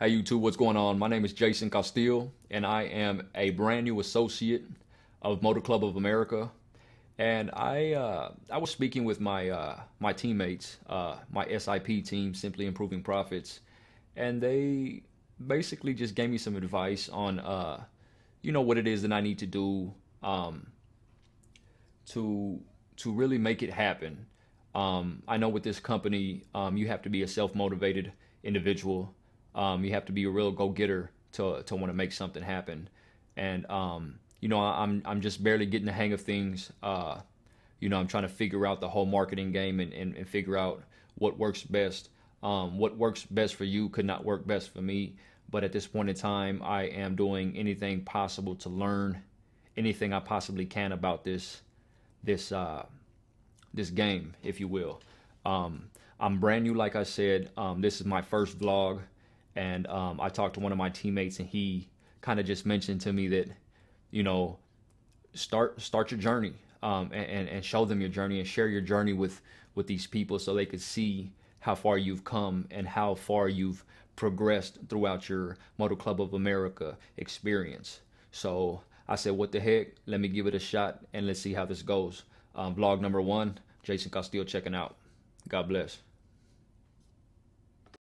Hey YouTube, what's going on? My name is Jason Castile, and I am a brand new associate of Motor Club of America. And I uh, I was speaking with my uh, my teammates, uh, my SIP team, Simply Improving Profits, and they basically just gave me some advice on uh, you know what it is that I need to do um, to to really make it happen. Um, I know with this company, um, you have to be a self motivated individual um, you have to be a real go getter to to want to make something happen. And um, you know, I'm I'm just barely getting the hang of things. Uh, you know, I'm trying to figure out the whole marketing game and, and, and figure out what works best. Um, what works best for you could not work best for me. But at this point in time, I am doing anything possible to learn anything I possibly can about this this uh, this game, if you will. Um, I'm brand new, like I said. Um, this is my first vlog and um, I talked to one of my teammates, and he kind of just mentioned to me that, you know, start start your journey, um, and, and, and show them your journey, and share your journey with with these people, so they could see how far you've come and how far you've progressed throughout your Motor Club of America experience. So I said, what the heck? Let me give it a shot, and let's see how this goes. Um, vlog number one, Jason Castillo checking out. God bless.